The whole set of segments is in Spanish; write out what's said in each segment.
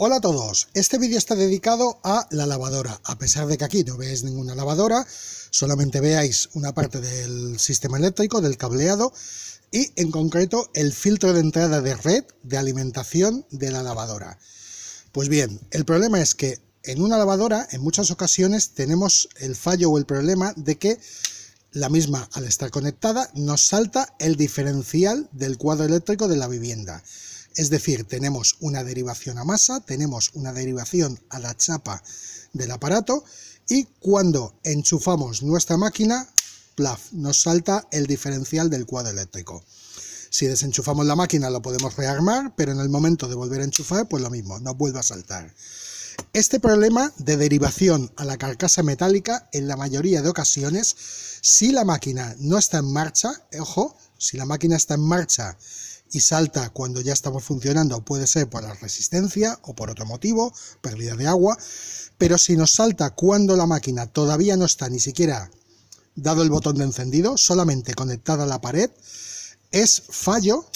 Hola a todos, este vídeo está dedicado a la lavadora, a pesar de que aquí no veáis ninguna lavadora, solamente veáis una parte del sistema eléctrico, del cableado y en concreto el filtro de entrada de red de alimentación de la lavadora. Pues bien, el problema es que en una lavadora en muchas ocasiones tenemos el fallo o el problema de que la misma al estar conectada nos salta el diferencial del cuadro eléctrico de la vivienda. Es decir, tenemos una derivación a masa, tenemos una derivación a la chapa del aparato y cuando enchufamos nuestra máquina, plaf, nos salta el diferencial del cuadro eléctrico. Si desenchufamos la máquina lo podemos rearmar, pero en el momento de volver a enchufar, pues lo mismo, nos vuelve a saltar. Este problema de derivación a la carcasa metálica, en la mayoría de ocasiones, si la máquina no está en marcha, ojo, si la máquina está en marcha y salta cuando ya estamos funcionando, puede ser por la resistencia o por otro motivo, pérdida de agua, pero si nos salta cuando la máquina todavía no está ni siquiera dado el botón de encendido, solamente conectada a la pared, es fallo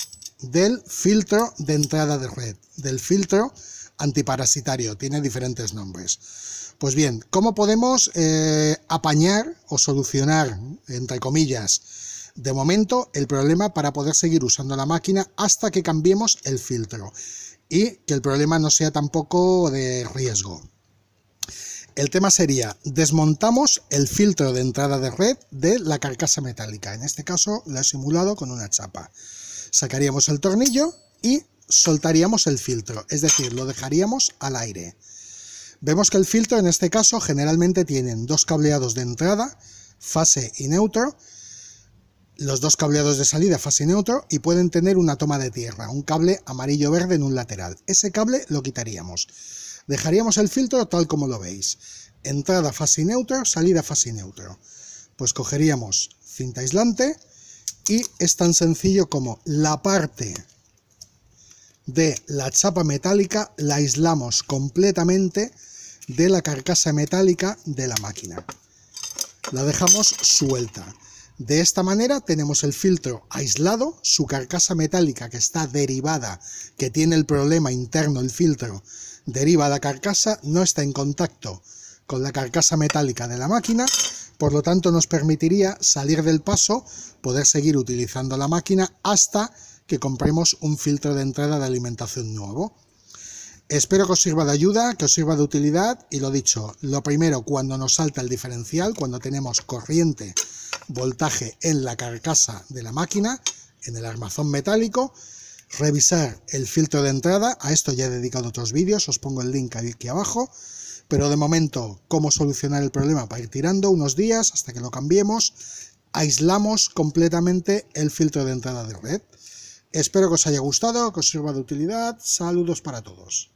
del filtro de entrada de red, del filtro antiparasitario, tiene diferentes nombres. Pues bien, ¿cómo podemos eh, apañar o solucionar, entre comillas, de momento, el problema para poder seguir usando la máquina hasta que cambiemos el filtro y que el problema no sea tampoco de riesgo. El tema sería, desmontamos el filtro de entrada de red de la carcasa metálica. En este caso lo he simulado con una chapa. Sacaríamos el tornillo y soltaríamos el filtro, es decir, lo dejaríamos al aire. Vemos que el filtro en este caso generalmente tienen dos cableados de entrada, fase y neutro, los dos cableados de salida fase neutro y pueden tener una toma de tierra, un cable amarillo-verde en un lateral. Ese cable lo quitaríamos. Dejaríamos el filtro tal como lo veis. Entrada fase neutro, salida fase neutro. Pues cogeríamos cinta aislante y es tan sencillo como la parte de la chapa metálica la aislamos completamente de la carcasa metálica de la máquina. La dejamos suelta. De esta manera tenemos el filtro aislado, su carcasa metálica que está derivada, que tiene el problema interno el filtro, deriva la carcasa, no está en contacto con la carcasa metálica de la máquina, por lo tanto nos permitiría salir del paso, poder seguir utilizando la máquina hasta que compremos un filtro de entrada de alimentación nuevo. Espero que os sirva de ayuda, que os sirva de utilidad y lo dicho, lo primero cuando nos salta el diferencial, cuando tenemos corriente voltaje en la carcasa de la máquina, en el armazón metálico, revisar el filtro de entrada, a esto ya he dedicado otros vídeos, os pongo el link aquí abajo, pero de momento cómo solucionar el problema para ir tirando unos días hasta que lo cambiemos, aislamos completamente el filtro de entrada de red. Espero que os haya gustado, que os sirva de utilidad, saludos para todos.